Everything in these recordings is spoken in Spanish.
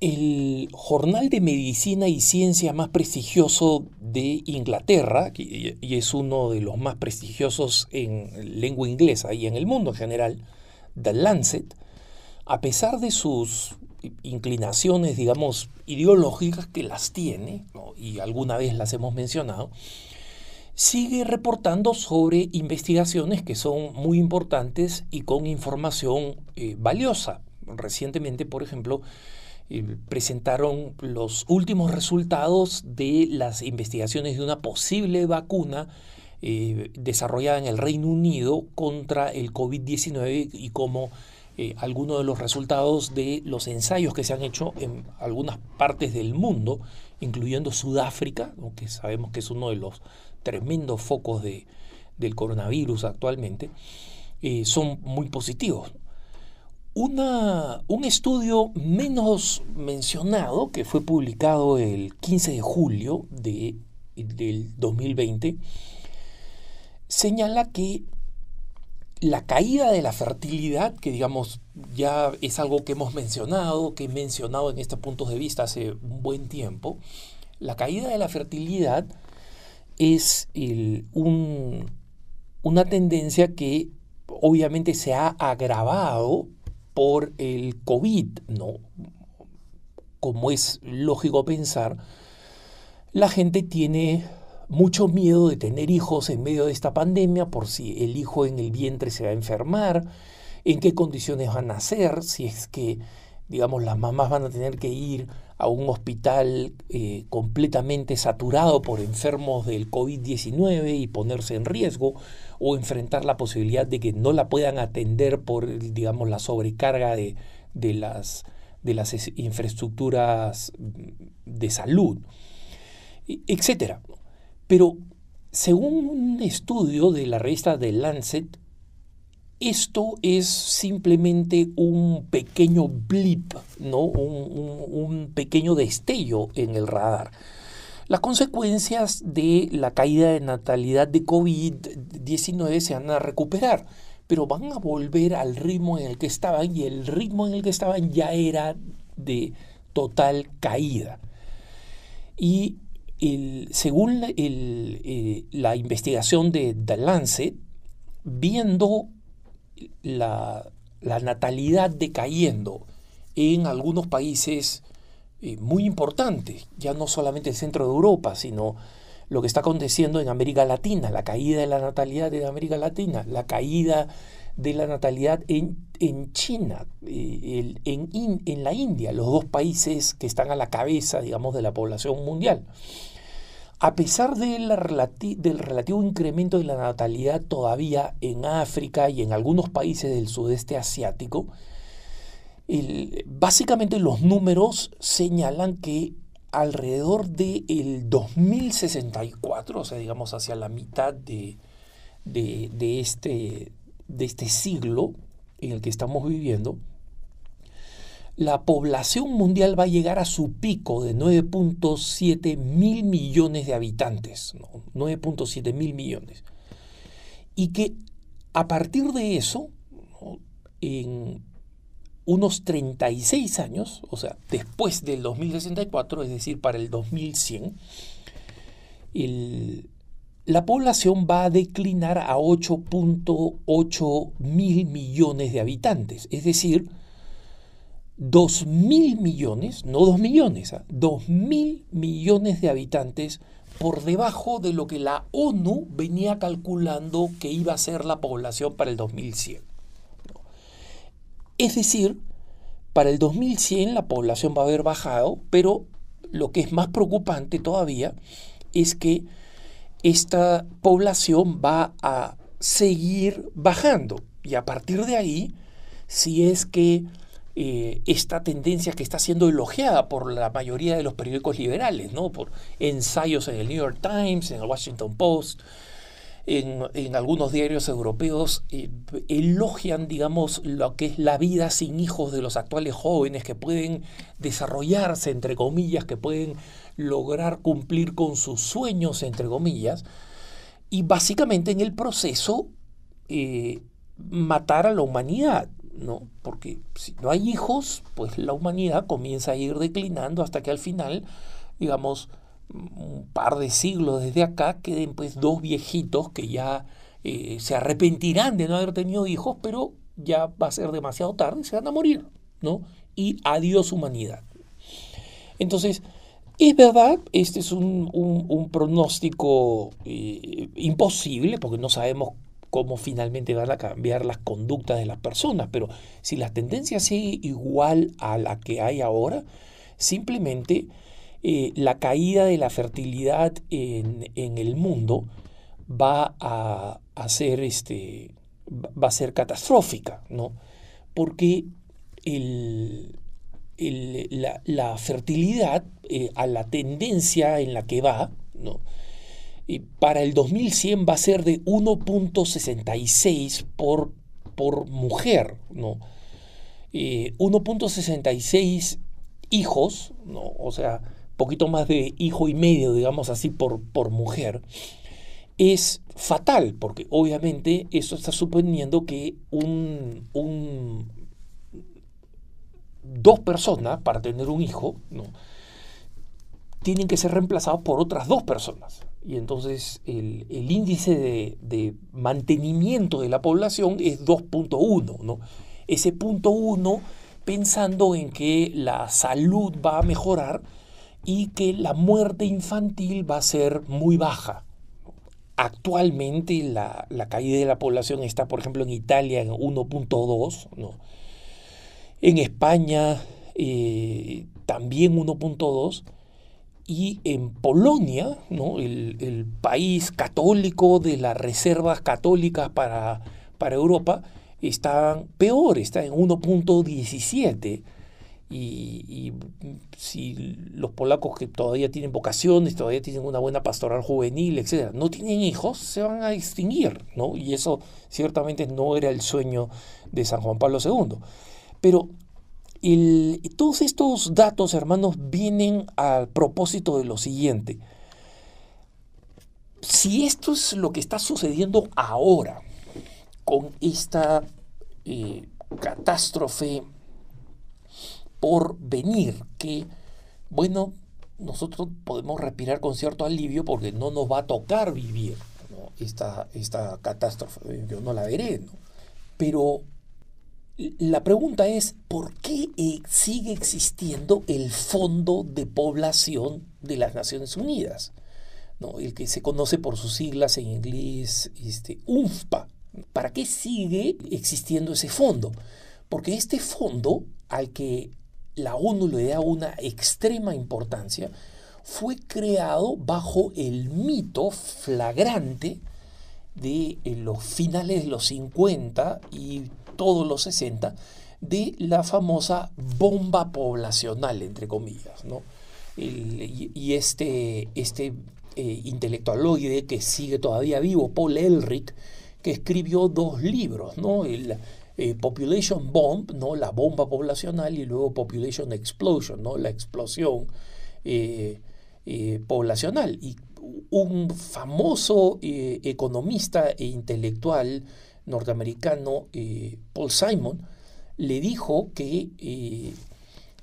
El jornal de medicina y ciencia más prestigioso de Inglaterra, y es uno de los más prestigiosos en lengua inglesa y en el mundo en general, The Lancet, a pesar de sus inclinaciones, digamos, ideológicas que las tiene, y alguna vez las hemos mencionado, sigue reportando sobre investigaciones que son muy importantes y con información eh, valiosa. Recientemente, por ejemplo, presentaron los últimos resultados de las investigaciones de una posible vacuna eh, desarrollada en el Reino Unido contra el COVID-19 y como eh, algunos de los resultados de los ensayos que se han hecho en algunas partes del mundo, incluyendo Sudáfrica, que sabemos que es uno de los tremendos focos del coronavirus actualmente, eh, son muy positivos. Una, un estudio menos mencionado que fue publicado el 15 de julio del 2020 señala que la caída de la fertilidad, que digamos ya es algo que hemos mencionado, que he mencionado en estos puntos de vista hace un buen tiempo, la caída de la fertilidad es una tendencia que obviamente se ha agravado por el COVID, ¿no? Como es lógico pensar, la gente tiene mucho miedo de tener hijos en medio de esta pandemia por si el hijo en el vientre se va a enfermar, en qué condiciones van a nacer, si es que, digamos, las mamás van a tener que ir a un hospital eh, completamente saturado por enfermos del COVID-19 y ponerse en riesgo, o enfrentar la posibilidad de que no la puedan atender por, digamos, la sobrecarga de, de las, infraestructuras mm, de salud, etc. Pero según un estudio de la revista The Lancet, esto es simplemente un pequeño blip, un pequeño destello en el radar. Las consecuencias de la caída de natalidad de COVID-19 se van a recuperar, pero van a volver al ritmo en el que estaban y el ritmo en el que estaban ya era de total caída. Y según eh, la, investigación de The Lancet, viendo la, la natalidad decayendo en algunos países muy importante, ya no solamente el centro de Europa, sino lo que está aconteciendo en América Latina, la caída de la natalidad en América Latina, la caída de la natalidad en, China, eh, en, la India, los dos países que están a la cabeza, digamos, de la población mundial. A pesar del relativo incremento de la natalidad todavía en África y en algunos países del sudeste asiático, básicamente los números señalan que alrededor del de 2064, o sea, digamos hacia la mitad de, este, de este siglo en el que estamos viviendo, la población mundial va a llegar a su pico de 9.7 mil millones de habitantes, 9.7 mil millones. Y que a partir de eso, en unos 36 años, o sea, después del 2064, es decir, para el 2100, la población va a declinar a 8.8 mil millones de habitantes, es decir, 2 mil millones, no 2 millones, 2.000 ¿ah? 2 mil millones de habitantes por debajo de lo que la ONU venía calculando que iba a ser la población para el 2100. Es decir, para el 2100 la población va a haber bajado, pero lo que es más preocupante todavía es que esta población va a seguir bajando. Y a partir de ahí, si es que eh, esta tendencia que está siendo elogiada por la mayoría de los periódicos liberales, ¿no? por ensayos en el New York Times, en el Washington Post, en, algunos diarios europeos elogian, digamos, lo que es la vida sin hijos de los actuales jóvenes que pueden desarrollarse, entre comillas, que pueden lograr cumplir con sus sueños, entre comillas, y básicamente en el proceso eh, matar a la humanidad, ¿no? Porque si no hay hijos, pues la humanidad comienza a ir declinando hasta que al final, digamos, un par de siglos desde acá queden pues dos viejitos que ya eh, se arrepentirán de no haber tenido hijos, pero ya va a ser demasiado tarde y se van a morir, ¿no? Y adiós humanidad. Entonces, es verdad, este es un, pronóstico eh, imposible porque no sabemos cómo finalmente van a cambiar las conductas de las personas, pero si la tendencia sigue igual a la que hay ahora, simplemente eh, la caída de la fertilidad en, el mundo va a, ser este va a ser catastrófica, ¿no? Porque la, fertilidad eh, a la tendencia en la que va, ¿no? para el 2100 va a ser de 1.66 por, mujer, ¿no? 1.66 eh, hijos, ¿no? O sea, poquito más de hijo y medio, digamos así, por, por mujer, es fatal, porque obviamente eso está suponiendo que un, dos personas para tener un hijo, ¿no? tienen que ser reemplazados por otras dos personas. Y entonces el, índice de, mantenimiento de la población es 2.1, ¿no? Ese punto 1 pensando en que la salud va a mejorar, y que la muerte infantil va a ser muy baja. Actualmente la, caída de la población está, por ejemplo, en Italia en 1.2, en España eh, también 1.2 y en Polonia, el, país católico de las reservas católicas para, para Europa, está peor, está en 1.17. Y, si los polacos que todavía tienen vocaciones, todavía tienen una buena pastoral juvenil, etcétera, no tienen hijos, se van a extinguir, ¿no? Y eso ciertamente no era el sueño de San Juan Pablo II. Pero todos estos datos, hermanos, vienen al propósito de lo siguiente. Si esto es lo que está sucediendo ahora con esta eh, catástrofe por venir, que bueno, nosotros podemos respirar con cierto alivio porque no nos va a tocar vivir esta, catástrofe, yo no la veré, ¿no? Pero la pregunta es, ¿por qué eh, sigue existiendo el Fondo de Población de las Naciones Unidas? ¿no? El que se conoce por sus siglas en inglés, este, UNFPA. ¿Para qué sigue existiendo ese fondo? Porque este fondo al que la ONU le da una extrema importancia, fue creado bajo el mito flagrante de eh, los finales de los 50 y todos los 60 de la famosa bomba poblacional, entre comillas, ¿no? y, este, este eh, intelectualoide que sigue todavía vivo, Paul Elric, que escribió dos libros, ¿no? El, eh, population bomb, ¿no? la bomba poblacional, y luego population explosion, ¿no? la explosión eh, eh, poblacional. Y un famoso economista e intelectual norteamericano, Paul Simon, le dijo que,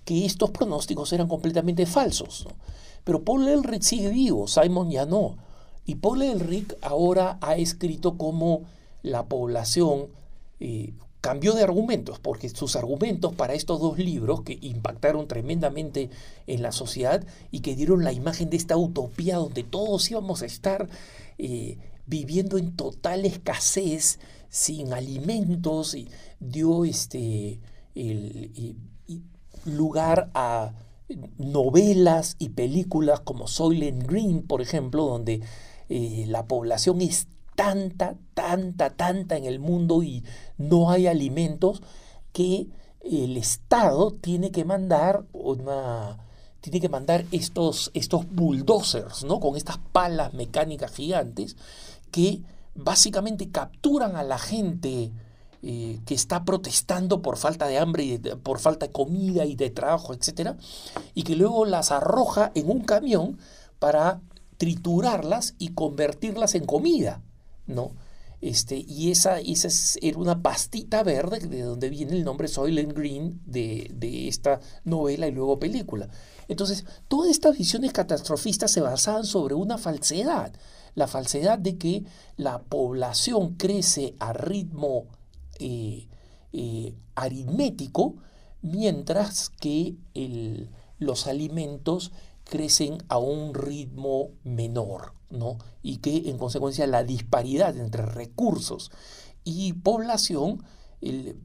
que estos pronósticos eran completamente falsos. Pero Paul Elric sigue vivo, Simon ya no. Y Paul Elric ahora ha escrito cómo la población, cambió de argumentos, porque sus argumentos para estos dos libros que impactaron tremendamente en la sociedad y que dieron la imagen de esta utopía donde todos íbamos a estar eh, viviendo en total escasez, sin alimentos, y dio este, lugar a novelas y películas como Soylent Green, por ejemplo, donde eh, la población es tanta, tanta, tanta en el mundo y no hay alimentos que el Estado tiene que mandar tiene que mandar estos, estos bulldozers, ¿no? Con estas palas mecánicas gigantes que básicamente capturan a la gente eh, que está protestando por falta de hambre y por falta de comida y de trabajo, etcétera, y que luego las arroja en un camión para triturarlas y convertirlas en comida. ¿no? Este, y esa, era una pastita verde de donde viene el nombre Soylent Green de, esta novela y luego película. Entonces, todas estas visiones catastrofistas se basaban sobre una falsedad, la falsedad de que la población crece a ritmo eh, eh, aritmético, mientras que los alimentos crecen a un ritmo menor, ¿no? Y que en consecuencia la disparidad entre recursos y población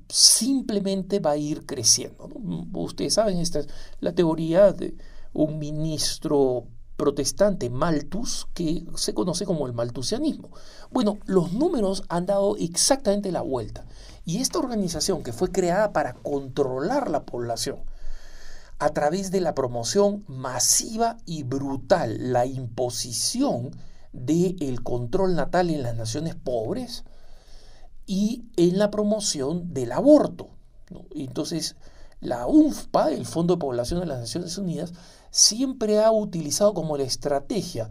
simplemente va a ir creciendo. Ustedes saben, esta es la teoría de un ministro protestante Malthus que se conoce como el malthusianismo. Bueno, los números han dado exactamente la vuelta. Y esta organización que fue creada para controlar la población, a través de la promoción masiva y brutal, la imposición del control natal en las naciones pobres y en la promoción del aborto. Entonces, la UNFPA, el Fondo de Población de las Naciones Unidas, siempre ha utilizado como la estrategia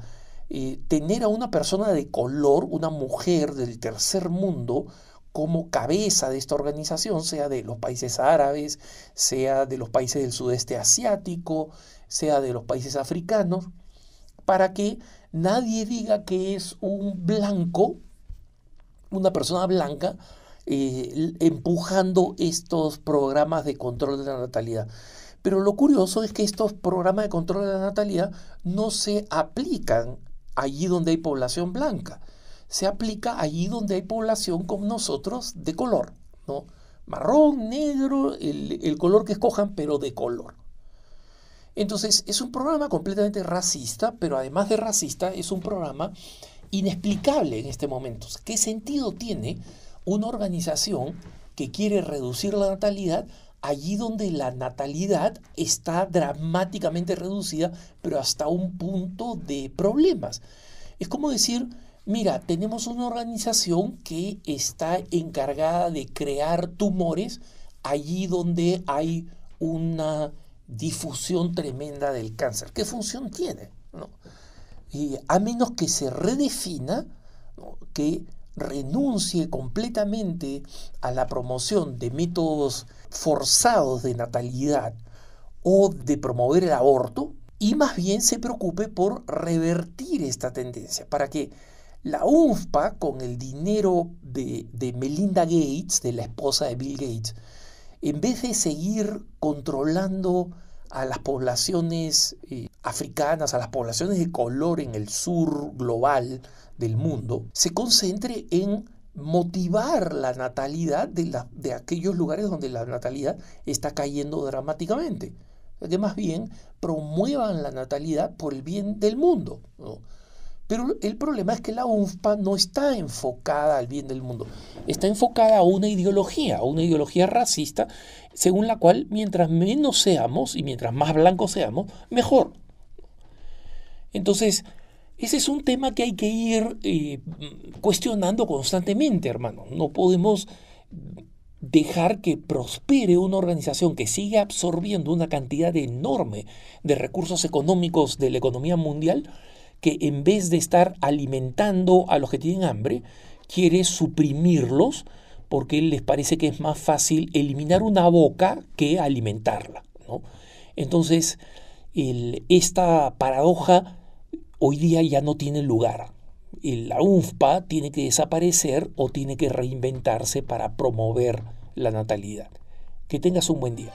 eh, tener a una persona de color, una mujer del tercer mundo, como cabeza de esta organización, sea de los países árabes, sea de los países del sudeste asiático, sea de los países africanos, para que nadie diga que es un blanco, una persona blanca, eh, empujando estos programas de control de la natalidad. Pero lo curioso es que estos programas de control de la natalidad no se aplican allí donde hay población blanca se aplica allí donde hay población con nosotros de color, ¿no? Marrón, negro, el, el color que escojan, pero de color. Entonces, es un programa completamente racista, pero además de racista, es un programa inexplicable en este momento. ¿Qué sentido tiene una organización que quiere reducir la natalidad allí donde la natalidad está dramáticamente reducida, pero hasta un punto de problemas? Es como decir, Mira, tenemos una organización que está encargada de crear tumores allí donde hay una difusión tremenda del cáncer. ¿Qué función tiene? a menos que se redefina, que renuncie completamente a la promoción de métodos forzados de natalidad o de promover el aborto y más bien se preocupe por revertir esta tendencia para que la UNFPA, con el dinero de, Melinda Gates, de la esposa de Bill Gates, en vez de seguir controlando a las poblaciones eh, africanas, a las poblaciones de color en el sur global del mundo, se concentre en motivar la natalidad de, aquellos lugares donde la natalidad está cayendo dramáticamente. Que más bien promuevan la natalidad por el bien del mundo. Pero el problema es que la UNFPA no está enfocada al bien del mundo, está enfocada a una ideología, a una ideología racista, según la cual mientras menos seamos y mientras más blancos seamos, mejor. Entonces, ese es un tema que hay que ir eh, cuestionando constantemente, hermano. No podemos dejar que prospere una organización que sigue absorbiendo una cantidad enorme de recursos económicos de la economía mundial que en vez de estar alimentando a los que tienen hambre, quiere suprimirlos porque les parece que es más fácil eliminar una boca que alimentarla. Entonces, esta paradoja hoy día ya no tiene lugar. la UNFPA tiene que desaparecer o tiene que reinventarse para promover la natalidad. Que tengas un buen día.